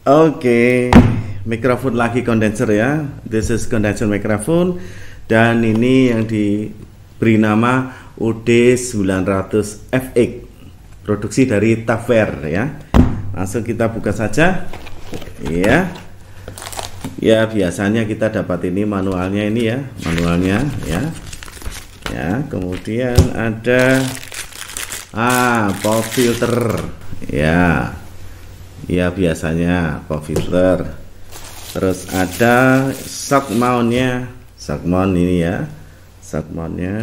Oke, okay. mikrofon lagi kondenser ya. This is condenser mikrofon dan ini yang diberi nama UD900FX. Produksi dari Taver ya. Langsung kita buka saja. Iya. Ya, biasanya kita dapat ini manualnya ini ya, manualnya ya. Ya, kemudian ada ah, pop filter. Ya ya biasanya pop filter terus ada shock mountnya shock mount ini ya shock mountnya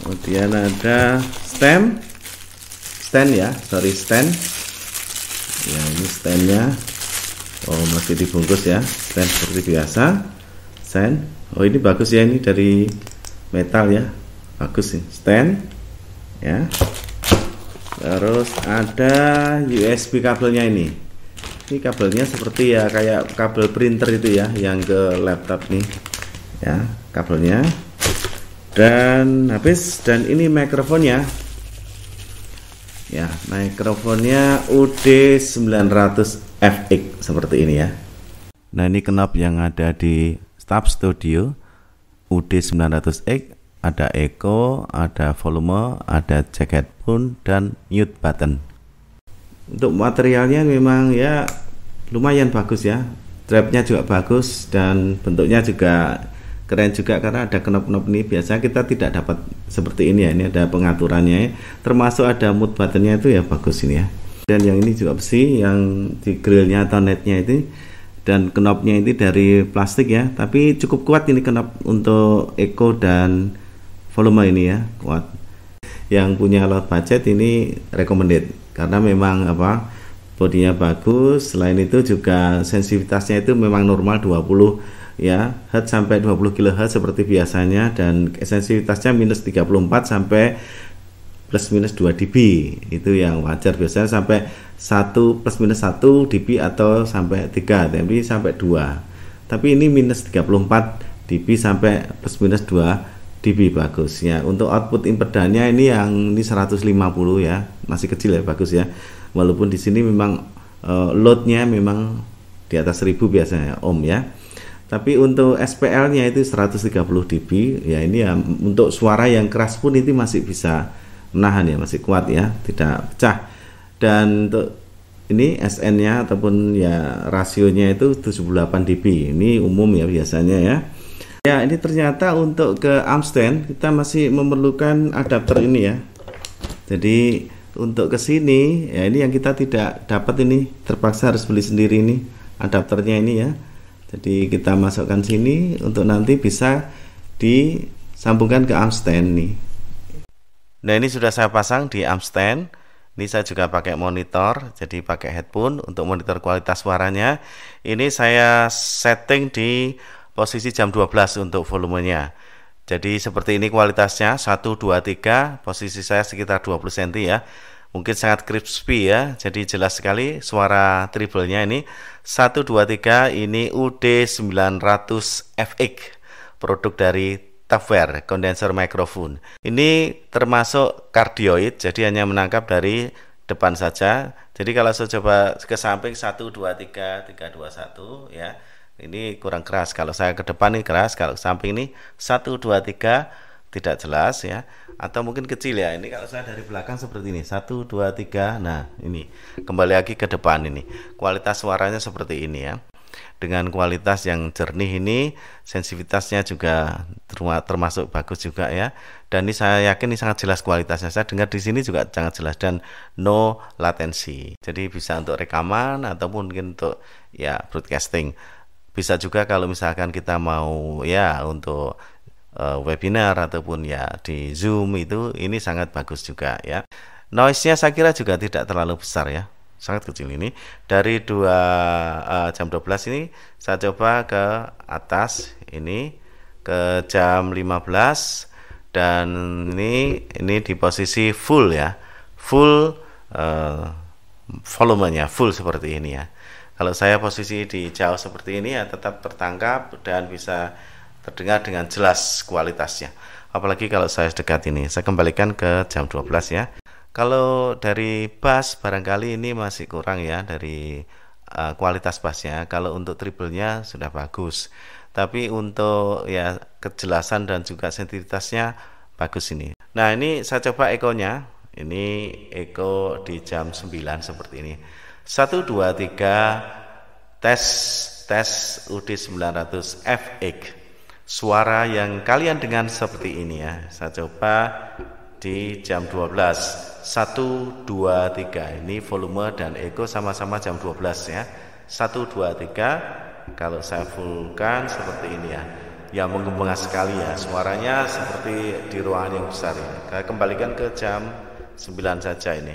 kemudian ada stem stand ya sorry stand ya ini standnya oh masih dibungkus ya stand seperti biasa stand oh ini bagus ya ini dari metal ya bagus sih stand ya terus ada USB kabelnya ini ini kabelnya seperti ya kayak kabel printer itu ya yang ke laptop nih ya kabelnya dan habis dan ini mikrofonnya ya mikrofonnya UD900FX seperti ini ya nah ini knob yang ada di Stab Studio UD900X ada echo, ada volume, ada jacket pun dan mute button. Untuk materialnya memang ya lumayan bagus ya. Trapnya juga bagus dan bentuknya juga keren juga karena ada knop-knop ini biasa kita tidak dapat seperti ini ya. Ini ada pengaturannya ya. Termasuk ada mute buttonnya itu ya bagus ini ya. Dan yang ini juga besi yang di grillnya atau netnya itu dan knopnya ini dari plastik ya tapi cukup kuat ini knop untuk eco dan volume ini ya kuat yang punya lot budget ini recommended karena memang apa bodinya bagus selain itu juga sensitivitasnya itu memang normal 20 ya Hz sampai 20 kHz seperti biasanya dan sensitivitasnya minus 34 sampai plus minus 2 dB itu yang wajar biasanya sampai 1 plus minus 1 dB atau sampai 3 tapi sampai 2 tapi ini minus 34 dB sampai plus minus 2 dB bagus ya untuk output impedannya ini yang ini 150 ya masih kecil ya bagus ya walaupun di sini memang uh, loadnya memang di atas 1000 biasanya ohm ya tapi untuk SPL nya itu 130 dB ya ini ya untuk suara yang keras pun itu masih bisa menahan ya masih kuat ya tidak pecah dan untuk ini SN nya ataupun ya rasionya itu 78 dB ini umum ya biasanya ya Ya, ini ternyata untuk ke Amsterdam kita masih memerlukan adapter ini ya. Jadi untuk ke sini ya ini yang kita tidak dapat ini terpaksa harus beli sendiri ini adapternya ini ya. Jadi kita masukkan sini untuk nanti bisa disambungkan ke Amsterdam nih. Nah, ini sudah saya pasang di Amsterdam Ini saya juga pakai monitor, jadi pakai headphone untuk monitor kualitas suaranya. Ini saya setting di posisi jam 12 untuk volumenya. Jadi seperti ini kualitasnya 1, 2, 3 Posisi saya sekitar 20 cm ya Mungkin sangat crispy ya Jadi jelas sekali suara triplenya ini 1, 2, 3 ini UD900FX Produk dari Tafware Condenser Microphone Ini termasuk kardioid Jadi hanya menangkap dari depan saja Jadi kalau saya coba ke samping 1, 2, 3, 3, 2, 1 ya ini kurang keras kalau saya ke depan ini keras kalau ke samping ini satu dua tiga tidak jelas ya atau mungkin kecil ya ini kalau saya dari belakang seperti ini satu dua tiga. nah ini kembali lagi ke depan ini kualitas suaranya seperti ini ya dengan kualitas yang jernih ini sensitivitasnya juga termasuk bagus juga ya dan ini saya yakin ini sangat jelas kualitasnya saya dengar di sini juga sangat jelas dan no latensi jadi bisa untuk rekaman ataupun mungkin untuk ya broadcasting bisa juga kalau misalkan kita mau ya untuk uh, webinar ataupun ya di Zoom itu ini sangat bagus juga ya. Noise-nya saya kira juga tidak terlalu besar ya. Sangat kecil ini. Dari 2 uh, eh, jam 12 ini saya coba ke atas ini ke jam 15 dan ini ini di posisi full ya. Full uh, volumenya full seperti ini ya. Kalau saya posisi di jauh seperti ini ya tetap tertangkap dan bisa terdengar dengan jelas kualitasnya. Apalagi kalau saya dekat ini. Saya kembalikan ke jam 12 ya. Kalau dari bass barangkali ini masih kurang ya dari uh, kualitas bassnya. Kalau untuk triplenya sudah bagus. Tapi untuk ya kejelasan dan juga sensitivitasnya bagus ini. Nah, ini saya coba ekonya. Ini eko di jam 9 seperti ini. 1, 2, 3 Tes Tes UD 900 FX Suara yang kalian dengar seperti ini ya Saya coba di jam 12 1, 2, 3 Ini volume dan echo sama-sama jam 12 ya 1, 2, 3 Kalau saya fullkan seperti ini ya Ya menggembang sekali ya Suaranya seperti di ruangan yang besar ya Saya kembalikan ke jam 9 saja ini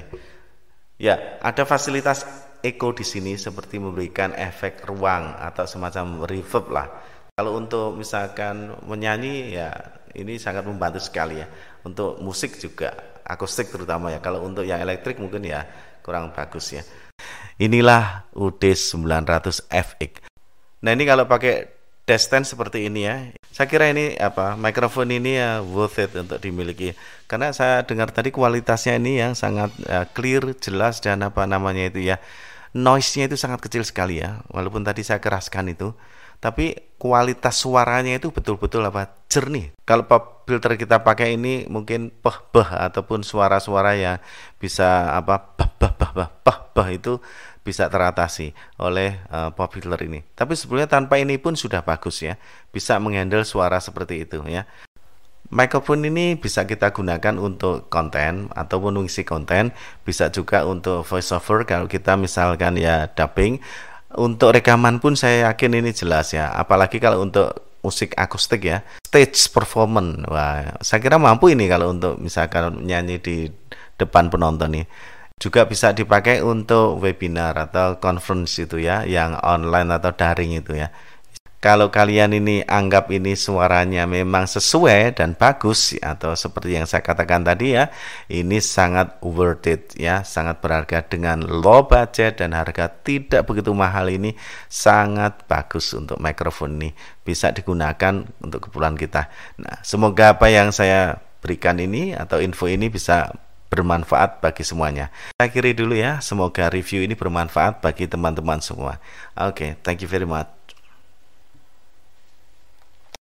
Ya, ada fasilitas eco di sini seperti memberikan efek ruang atau semacam reverb lah. Kalau untuk misalkan menyanyi ya ini sangat membantu sekali ya. Untuk musik juga akustik terutama ya. Kalau untuk yang elektrik mungkin ya kurang bagus ya. Inilah UD 900 FX. Nah, ini kalau pakai stand seperti ini ya saya kira ini apa mikrofon ini ya worth it untuk dimiliki karena saya dengar tadi kualitasnya ini yang sangat uh, clear jelas dan apa namanya itu ya noise-nya itu sangat kecil sekali ya walaupun tadi saya keraskan itu tapi kualitas suaranya itu betul-betul apa jernih. Kalau pop filter kita pakai ini mungkin peh beh ataupun suara-suara ya bisa apa bah bah bah bah bah, itu bisa teratasi oleh uh, eh, pop filter ini. Tapi sebenarnya tanpa ini pun sudah bagus ya, bisa menghandle suara seperti itu ya. Microphone ini bisa kita gunakan untuk konten ataupun mengisi konten, bisa juga untuk voiceover kalau kita misalkan ya dubbing. Untuk rekaman pun saya yakin ini jelas ya, apalagi kalau untuk musik akustik ya, stage performance. Wah, saya kira mampu ini kalau untuk misalkan nyanyi di depan penonton nih juga bisa dipakai untuk webinar atau conference itu ya yang online atau daring itu ya kalau kalian ini anggap ini suaranya memang sesuai dan bagus atau seperti yang saya katakan tadi ya ini sangat worth it ya sangat berharga dengan low budget dan harga tidak begitu mahal ini sangat bagus untuk mikrofon ini bisa digunakan untuk keperluan kita nah semoga apa yang saya berikan ini atau info ini bisa bermanfaat bagi semuanya. Saya akhiri dulu ya, semoga review ini bermanfaat bagi teman-teman semua. Oke, okay, thank you very much.